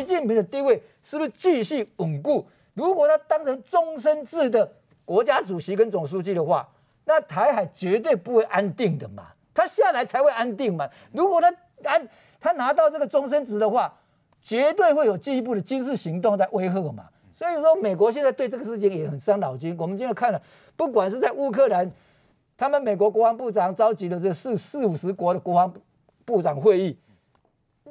习近平的地位是不是继续稳固？如果他当成终身制的国家主席跟总书记的话，那台海绝对不会安定的嘛。他下来才会安定嘛。如果他安，他拿到这个终身值的话，绝对会有进一步的军事行动在威吓嘛。所以说，美国现在对这个事情也很伤脑筋。我们今天看了，不管是在乌克兰，他们美国国防部长召集的这四四五十国的国防部长会议，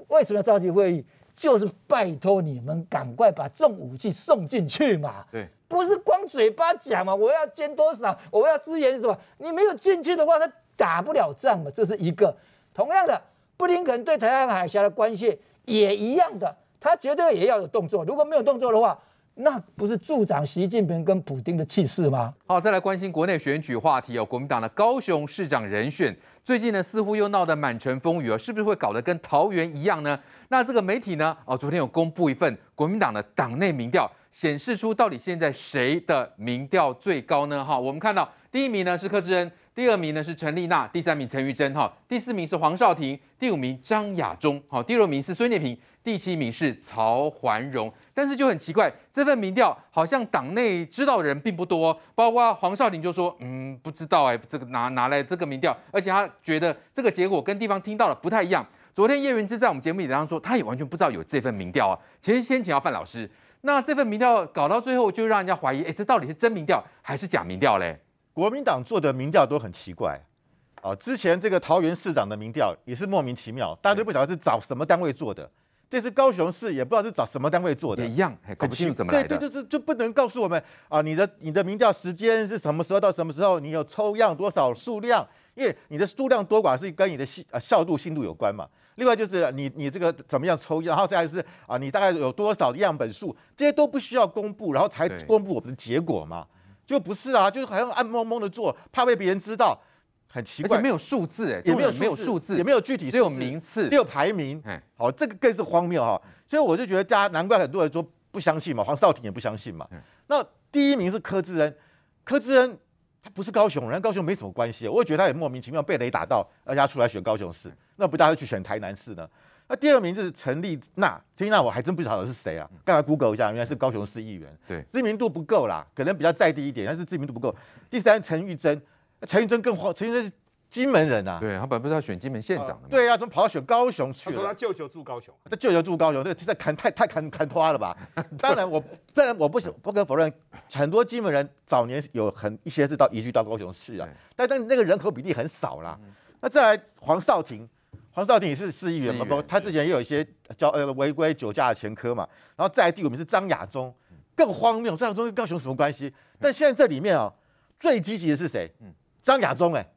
为什么召集会议？就是拜托你们赶快把重武器送进去嘛，对，不是光嘴巴讲嘛，我要捐多少，我要支援什么，你没有进去的话，他打不了仗嘛，这是一个。同样的，布林肯对台湾海峡的关系也一样的，他绝对也要有动作，如果没有动作的话。那不是助长习近平跟普京的气势吗？好，再来关心国内选举话题哦。国民党的高雄市长人选最近呢，似乎又闹得满城风雨啊，是不是会搞得跟桃园一样呢？那这个媒体呢，哦，昨天有公布一份国民党的党内民调，显示出到底现在谁的民调最高呢？哈，我们看到第一名呢是柯志恩。第二名呢是陈丽娜，第三名陈玉珍哈，第四名是黄少廷，第五名张雅忠，好，第六名是孙连平，第七名是曹环荣。但是就很奇怪，这份民调好像党内知道的人并不多，包括黄少廷就说，嗯，不知道哎，这个拿拿来这个民调，而且他觉得这个结果跟地方听到了不太一样。昨天叶云芝在我们节目里当说，他也完全不知道有这份民调啊。其实先请要范老师，那这份民调搞到最后就让人家怀疑，哎，这到底是真民调还是假民调嘞？国民党做的民调都很奇怪，啊，之前这个桃园市长的民调也是莫名其妙，大家都不晓得是找什么单位做的。这次高雄市也不知道是找什么单位做的，也一样，搞不清怎么来的。对，就就是就不能告诉我们啊，你的你的民调时间是什么时候到什么时候，你有抽样多少数量？因为你的数量多寡是跟你的效度、信度有关嘛。另外就是你你这个怎么样抽，然后再是啊，你大概有多少样本数，这些都不需要公布，然后才公布我们的结果嘛。就不是啊，就是好像暗蒙蒙的做，怕被别人知道，很奇怪，而且没有数字，也没有没有数字，也没有具体，只有名次，只有排名。好，这个更是荒谬哈，所以我就觉得大家难怪很多人说不相信嘛，黄少廷也不相信嘛。那第一名是柯志恩，柯志恩他不是高雄人，高雄没什么关系，我也觉得他也莫名其妙被雷打到，而且他出来选高雄市，那不大家去选台南市呢？那第二名就是陈丽娜，陈丽娜我还真不晓得是谁啊？刚才 Google 一下，原来是高雄市议员。对，知名度不够啦，可能比较再低一点，但是知名度不够。第三陈玉珍，陈玉珍更黄，陈玉珍是金门人啊。对，他本来不是要选金门县长的。对啊，怎么跑到选高雄去了？他说他舅舅住高雄。他舅舅住高雄，这个太砍太太砍砍拖了吧？当然我当然我不不否认，很多金门人早年有很一些是到移居到高雄市啊，但但那个人口比例很少啦。那再来黄少廷。黄少廷也是市议员嘛，不，他之前也有一些交呃违规酒驾的前科嘛。然后在第五名是张亚中，更荒谬，张亚中跟高雄什么关系？但现在这里面哦，最积极的是谁？嗯，张亚中，哎，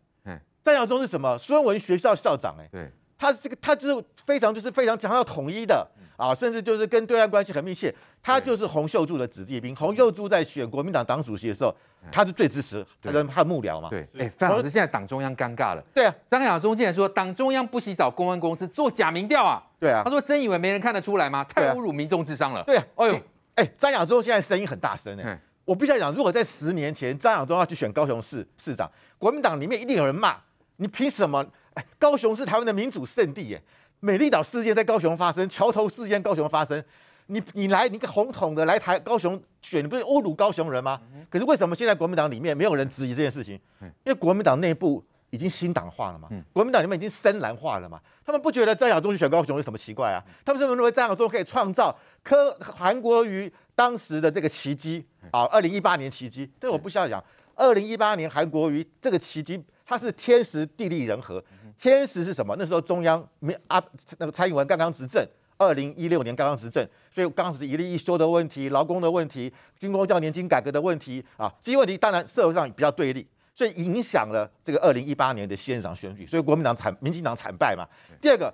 张亚耀是什么？孙文学校校长，哎，对。他这个，他就是非常，就是非常强调统一的啊，甚至就是跟对岸关系很密切。他就是洪秀柱的子弟兵。洪秀柱在选国民党党主席的时候，他是最支持，他跟他幕僚嘛。对，哎，范老师，现在党中央尴尬了。对啊，张亚中竟然说党中央不惜找公安公司做假民调啊。对啊，他说真以为没人看得出来吗？太侮辱民众智商了。对啊，哎呦，哎，张亚中现在声音很大声哎。我必须要讲，如果在十年前张亚中要去选高雄市市长，国民党里面一定有人骂你凭什么？哎，高雄是台湾的民主圣地耶，美丽岛事件在高雄发生，桥头事件高雄发生，你你来你个红统的来台高雄选，不是侮辱高雄人吗？可是为什么现在国民党里面没有人质疑这件事情？因为国民党内部已经新党化了嘛，国民党里面已经深蓝化了嘛，他们不觉得张亚中去选高雄有什么奇怪啊？他们认为张亚中可以创造科韩国瑜当时的这个奇迹啊，二零一八年奇迹。对，我不需要讲。二零一八年韩国瑜这个奇迹，他是天时地利人和。天时是什么？那时候中央没啊，那个蔡英文刚刚执政，二零一六年刚刚执政，所以当时一例一休的问题、劳工的问题、金光教年金改革的问题啊，这些问题当然社会上比较对立，所以影响了这个二零一八年的县长选举，所以国民党惨、民进党惨败嘛。第二个，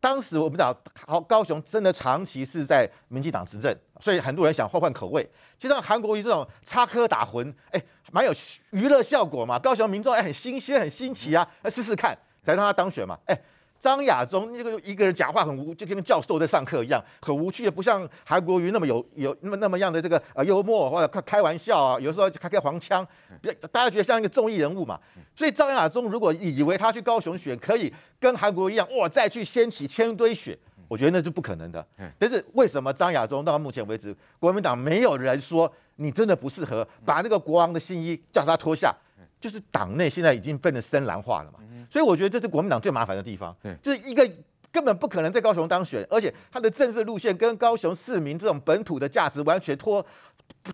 当时我们党高高雄真的长期是在民进党执政，所以很多人想换换口味，就像韩国瑜这种插科打诨，哎。蛮有娱乐效果嘛，高雄民众哎很新鲜很新奇啊，来试试看，才让他当选嘛。哎，张亚中那个一个人讲话很无，就跟教授在上课一样，很无趣，不像韩国瑜那么有有那么那么样的这个呃幽默或者开开玩笑啊，有时候开开黄腔，大家觉得像一个综艺人物嘛。所以张亚中如果以为他去高雄选可以跟韩国一样哇，再去掀起千堆雪，我觉得那是不可能的。但是为什么张亚中到目前为止国民党没有人说？你真的不适合把那个国王的新衣叫他脱下，就是党内现在已经变得深蓝化了嘛，所以我觉得这是国民党最麻烦的地方，就是一个根本不可能在高雄当选，而且他的政治路线跟高雄市民这种本土的价值完全脱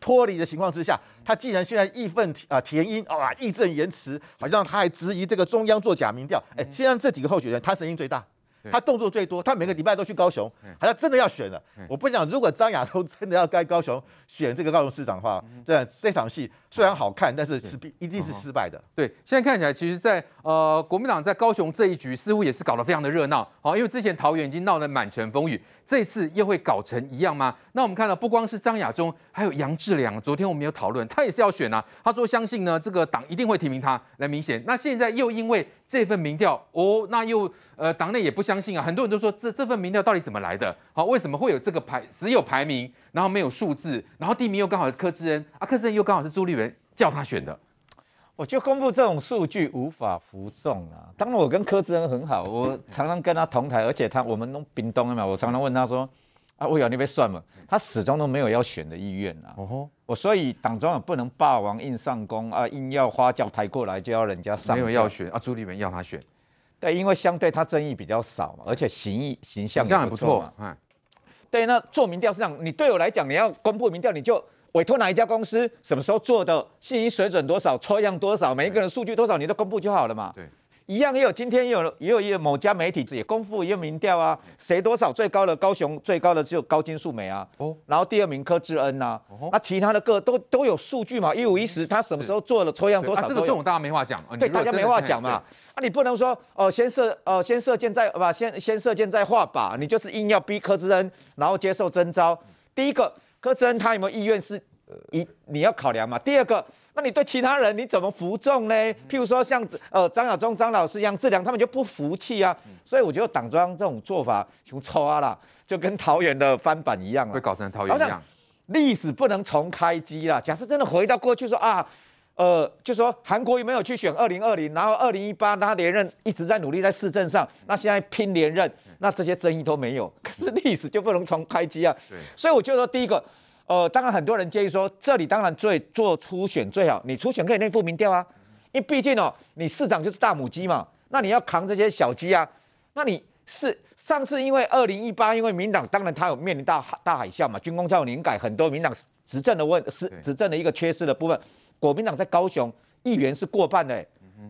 脱离的情况之下，他既然现在义愤啊、填膺啊、义正言辞，好像他还质疑这个中央做假民调，哎，现在这几个候选人，他声音最大。他动作最多，他每个礼拜都去高雄，好像真的要选了。我不想，如果张亚忠真的要该高雄选这个高雄市长的话，这这场戏虽然好看，但是一定是失败的。对，现在看起来，其实，在呃国民党在高雄这一局似乎也是搞得非常的热闹。好，因为之前桃园已经闹得满城风雨，这次又会搞成一样吗？那我们看到，不光是张亚中，还有杨志良。昨天我们有讨论，他也是要选啊，他说相信呢，这个党一定会提名他来明显。那现在又因为这份民调哦，那又呃，党内也不相信啊，很多人都说这这份民调到底怎么来的？好，为什么会有这个排只有排名，然后没有数字，然后第一名又刚好是柯志恩，啊，柯志恩又刚好是朱立伦叫他选的，我就公布这种数据无法服众啊。当然我跟柯志恩很好，我常常跟他同台，而且他我们弄冰东嘛，我常常问他说。啊，魏瑶那边算嘛，他始终都没有要选的意愿啊。哦我所以党中央不能霸王硬上弓啊，硬要花轿抬过来就要人家上。没有要选啊，朱立伦要他选，对，因为相对他争议比较少嘛，而且形意形象这样不错。嘛。对，那做民调是这样，你对我来讲，你要公布民调，你就委托哪一家公司，什么时候做的，信息水准多少，抽样多少，每一个人数据多少，你都公布就好了嘛。对。一样也有，今天也有，也有一某家媒体也公布一个民调啊，谁多少最高的，高雄最高的只有高金素梅啊，哦，然后第二名柯志恩呐，啊，其他的各都都有数据嘛，一五一十，他什么时候做了抽样多少？这个这种大家没话讲啊，对，大家没话讲嘛，啊，你不能说哦，先射呃，先射箭再不先先射箭再画靶，你就是硬要逼柯志恩，然后接受征召，第一个柯志恩他有没有意愿是？你你要考量嘛。第二个，那你对其他人你怎么服众呢？譬如说像呃张亚中、张老师、杨志良，他们就不服气啊。所以我觉得党庄这种做法就啊啦，就跟桃园的翻版一样了，会搞成桃园一样。历史不能重开机啦。假设真的回到过去说啊，呃，就说韩国瑜没有去选二零二零，然后二零一八他连任一直在努力在市政上，那现在拼连任，那这些争议都没有。可是历史就不能重开机啊。对。所以我就说第一个。呃，当然很多人建议说，这里当然最做初选最好，你初选可以内附民调啊，因为毕竟哦，你市长就是大母鸡嘛，那你要扛这些小鸡啊，那你是上次因为二零一八，因为民党当然他有面临大大海啸嘛，军工造有改，很多民党执政的问是执政的一个缺失的部分，国民党在高雄议员是过半的，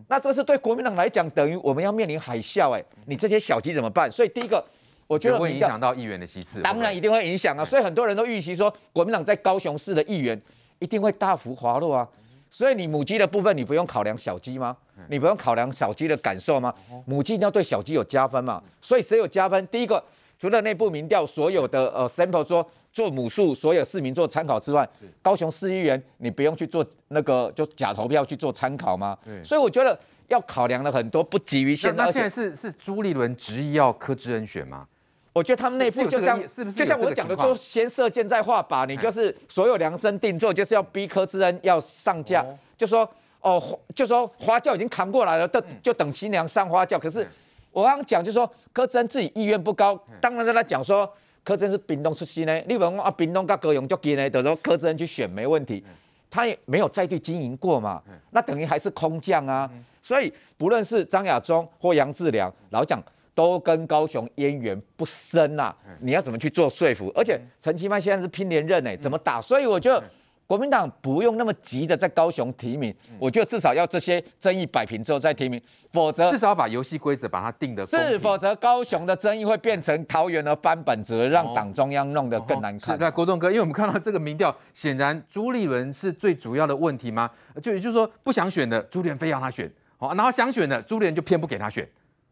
那这是对国民党来讲等于我们要面临海啸哎，你这些小鸡怎么办？所以第一个。我觉得会影响到议员的席次，当然一定会影响啊。所以很多人都预期说，国民党在高雄市的议员一定会大幅滑落啊。所以你母鸡的部分，你不用考量小鸡吗？你不用考量小鸡的感受吗？母鸡要对小鸡有加分嘛？所以谁有加分？第一个，除了内部民调所有的呃 sample 说做母数，所有市民做参考之外，高雄市议员你不用去做那个就假投票去做参考吗？所以我觉得。要考量了很多，不急于先。那现在是是朱立伦执意要柯志恩选吗？我觉得他们内部就像是不是？就像我讲的说，先射箭再画靶，你就是所有量身定做，就是要逼柯志恩要上架。就说哦，就说花轿已经扛过来了，等就等新娘上花轿。可是我刚讲就说，柯志恩自己意愿不高，当然在那讲说柯志恩是兵东出身呢，立委啊，兵东跟葛勇就给呢，等于柯志恩去选没问题，他也没有再去经营过嘛，那等于还是空降啊。所以不论是张亚中或杨志良，老蒋都跟高雄渊源不深呐。你要怎么去做说服？而且陈其迈现在是拼连任呢，怎么打？所以我觉得国民党不用那么急着在高雄提名，我觉得至少要这些争议摆平之后再提名，否则至少把游戏规则把它定的。否则高雄的争议会变成桃园的翻本，则让党中央弄得更难看。是，国栋哥，因为我们看到这个民调，显然朱立伦是最主要的问题吗？就也就是说，不想选的朱点非让他选。啊，然后想选的朱立伦就偏不给他选。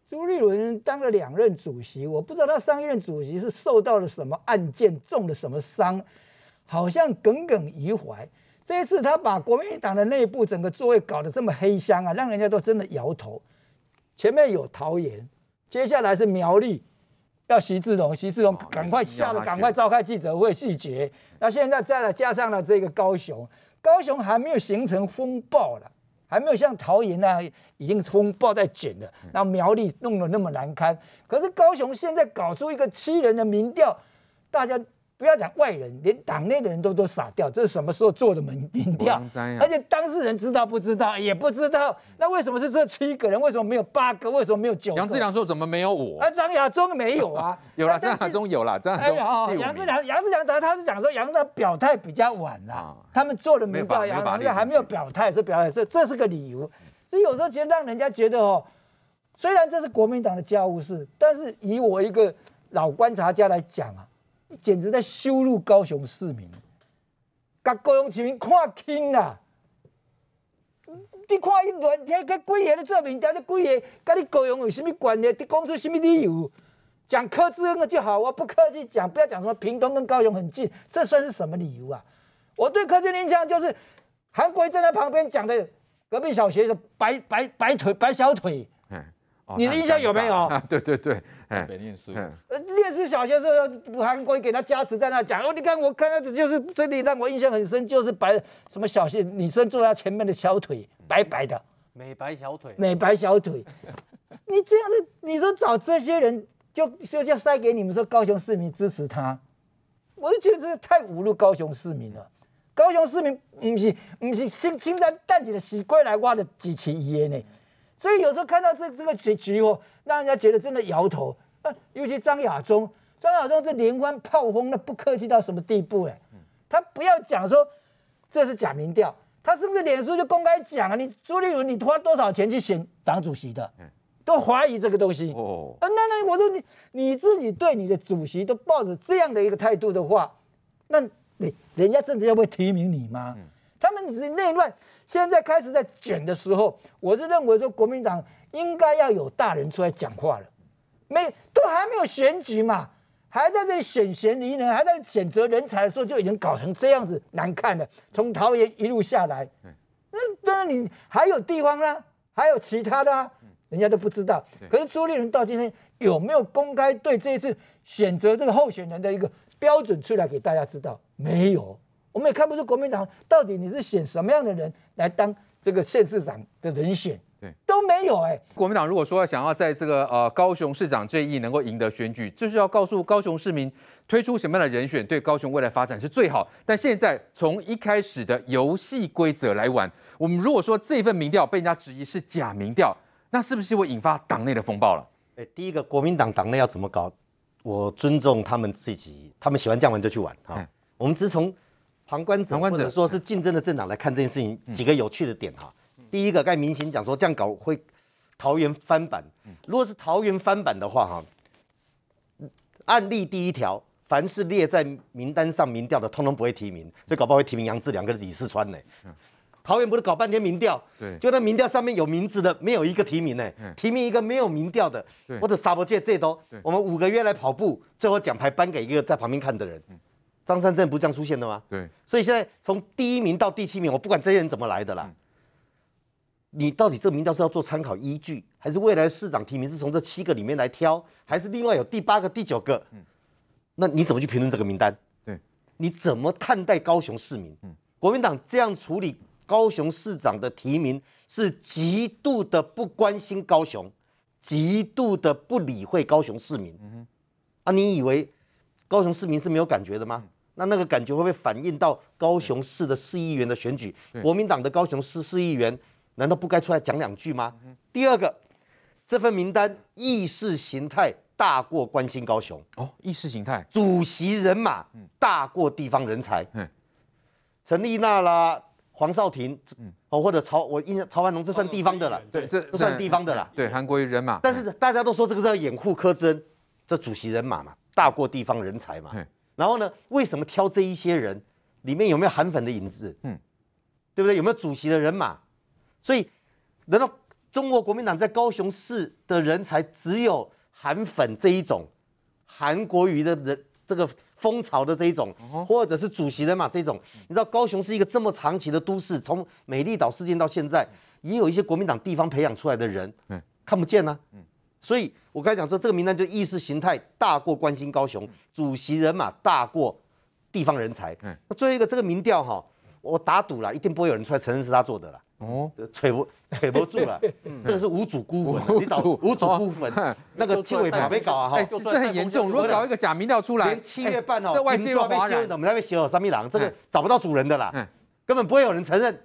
朱立伦当了两任主席，我不知道他上一任主席是受到了什么案件，中了什么伤，好像耿耿于怀。这次他把国民党的内部整个座位搞得这么黑箱啊，让人家都真的摇头。前面有桃园，接下来是苗栗，要徐志龙，徐志龙赶快下了，赶快召开记者会，细节。那现在再来加上了这个高雄，高雄还没有形成风暴了。还没有像桃园样已经风暴在卷了。那苗栗弄得那么难堪，可是高雄现在搞出一个七人的民调，大家。不要讲外人，连党内的人都都傻掉。这是什么时候做的民民调？而且当事人知道不知道也不知道。那为什么是这七个人？为什么没有八个？为什么没有九？杨志良说：“怎么没有我？”啊，张亚中没有啊？有啦，张亚中有啦，张亚中有。杨志良，杨志良，他他是讲说杨志良表态比较晚啦，他们做的民调，杨志良还没有表态，是表态说这是个理由。所以有时候其实让人家觉得哦，虽然这是国民党的家务事，但是以我一个老观察家来讲啊。你简直在羞辱高雄市民，甲高雄市民看轻了。你看一轮那个官员的作品，这些官员跟你高雄有什么关系？你讲出什么理由？讲柯志恩的就好我不客气讲，不要讲什么屏东跟高雄很近，这算是什么理由啊？我对柯志恩印象就是韩国正在旁边讲的隔壁小学的白白白腿白小腿。嗯，你的印象有没有？啊，对对对。没念书，呃，小学时候，汉国给他加持，在那讲哦，你看，我看到就是这里让我印象很深，就是白什么小学女生坐他前面的小腿白白的，美白小腿，美白小腿，你这样子，你说找这些人就就叫塞给你们说，高雄市民支持他，我就觉得这太侮辱高雄市民了，高雄市民不是不是清清淡淡起的死鬼来，挖的支持伊的呢。所以有时候看到这这个局局哦，让人家觉得真的摇头。啊，尤其张亚中，张亚中这连环炮轰，那不客气到什么地步哎？他不要讲说这是假民调，他是不是脸书就公开讲啊？你朱立伦，你花多少钱去选党主席的？都怀疑这个东西哦。啊，那那我说你你自己对你的主席都抱着这样的一个态度的话，那你人家真的要会提名你吗？他们是内乱，现在开始在卷的时候，我是认为说国民党应该要有大人出来讲话了，没都还没有选举嘛，还在这里选贤任人，还在选择人才的时候就已经搞成这样子难看了。从桃园一路下来，那那你还有地方呢，还有其他的啊，人家都不知道。可是朱立伦到今天有没有公开对这一次选择这个候选人的一个标准出来给大家知道？没有。我们也看不出国民党到底你是选什么样的人来当这个县市长的人选，对都没有哎。国民党如果说想要在这个呃高雄市长这一役能够赢得选举，就是要告诉高雄市民推出什么样的人选对高雄未来发展是最好。但现在从一开始的游戏规则来玩，我们如果说这份民调被人家质疑是假民调，那是不是会引发党内的风暴了？哎，第一个国民党党内要怎么搞？我尊重他们自己，他们喜欢这样玩就去玩哈。我们只从。旁观者或者说是竞争的政党来看这件事情，几个有趣的点哈。第一个，该明星讲说这样搞会桃园翻版。如果是桃园翻版的话哈，案例第一条，凡是列在名单上民调的，通通不会提名。所以搞不好会提名杨志良跟李世川呢。桃园不是搞半天民调，对，就那民调上面有名字的，没有一个提名呢。提名一个没有民调的，或者沙伯界这都，我们五个月来跑步，最后奖牌颁给一个在旁边看的人。张三镇不是这样出现的吗？对，所以现在从第一名到第七名，我不管这些人怎么来的啦。你到底这个名单是要做参考依据，还是未来市长提名是从这七个里面来挑，还是另外有第八个、第九个？嗯，那你怎么去评论这个名单？对，你怎么看待高雄市民？嗯，国民党这样处理高雄市长的提名，是极度的不关心高雄，极度的不理会高雄市民。嗯哼，啊，你以为高雄市民是没有感觉的吗？那那个感觉会不会反映到高雄市的市议员的选举？国民党的高雄市市议员难道不该出来讲两句吗？第二个，这份名单意识形态大过关心高雄哦，意识形态主席人马大过地方人才，嗯，陈丽娜啦、黄少廷，哦或者曹我印象曹万龙这算地方的了，对，这这算地方的了，对，韩国人马。但是大家都说这个是要掩护柯贞，这主席人马嘛，大过地方人才嘛，嗯。然后呢？为什么挑这一些人？里面有没有韩粉的影子？嗯，对不对？有没有主席的人马？所以，难道中国国民党在高雄市的人才只有韩粉这一种，韩国语的人这个风潮的这一种，或者是主席人马这种？你知道高雄是一个这么长期的都市，从美丽岛事件到现在，也有一些国民党地方培养出来的人，看不见呢？嗯。所以我刚才讲说，这个名单就意识形态大过关心高雄，主席人马大过地方人才。嗯，那最后一个这个民调哈，我打赌了，一定不会有人出来承认是他做的啦。哦，腿不腿不住了，这个是无主孤魂，你找无主孤坟，那个气味别搞啊！哈，这很严重。如果搞一个假民调出来，七月半哦，在外界被新的，我们那边写有三面狼，这个找不到主人的啦，根本不会有人承认。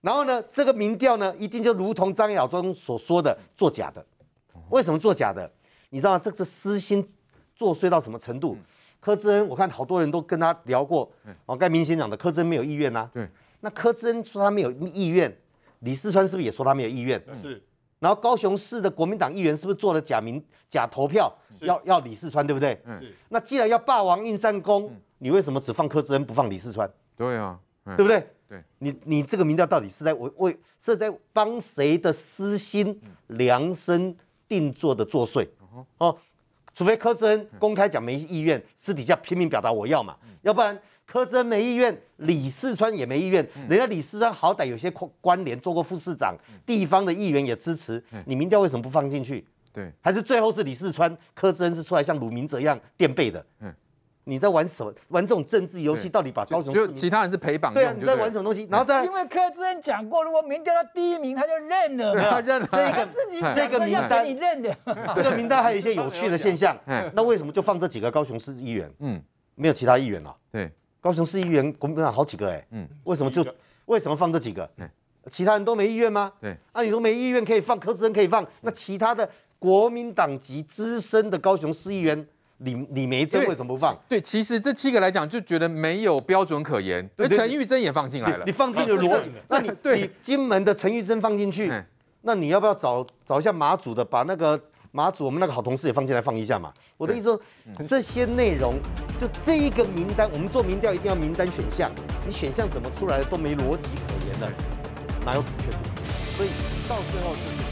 然后呢，这个民调呢，一定就如同张亚中所说的，作假的。为什么做假的？你知道这个私心作祟到什么程度？柯志恩，我看好多人都跟他聊过，哦，该明选讲的柯志恩没有意愿呐。对，那柯志恩说他没有意愿，李四川是不是也说他没有意愿？是。然后高雄市的国民党议员是不是做了假名假投票，要要李四川，对不对？嗯。那既然要霸王硬上弓，你为什么只放柯志恩不放李四川？对啊，嗯，对不对？对，你你这个民调到底是在为为是在帮谁的私心量身？定做的作祟，哦，除非柯志恩公开讲没意愿，私底下拼命表达我要嘛，要不然柯志恩没意愿，李四川也没意愿。人家李四川好歹有些关联，做过副市长，地方的议员也支持，你民调为什么不放进去？对，还是最后是李四川，柯志恩是出来像鲁明哲一样垫背的，嗯。你在玩什么？玩这种政治游戏，到底把高雄市就其他人是陪绑？对，啊，你在玩什么东西？然后再因为柯志恩讲过，如果民调到第一名，他就认了，他认了。这个自己这个名单你认的？这个名单还有一些有趣的现象。那为什么就放这几个高雄市议员？嗯，没有其他议员了。对，高雄市议员国民党好几个哎。嗯，为什么就为什么放这几个？其他人都没意愿吗？对，那你说没意愿可以放，柯志恩可以放，那其他的国民党籍资深的高雄市议员？李李梅珍为什么不放？对，其实这七个来讲就觉得没有标准可言。对，陈玉珍也放进来了。你放进了逻辑？那你 对金门的陈玉珍放进去，那你要不要找找一下马祖的？把那个马祖我们那个好同事也放进来放一下嘛？我的意思说，这些内容就这一个名单，我们做民调一定要名单选项。你选项怎么出来的都没逻辑可言的，哪有准确度？所以到最后是。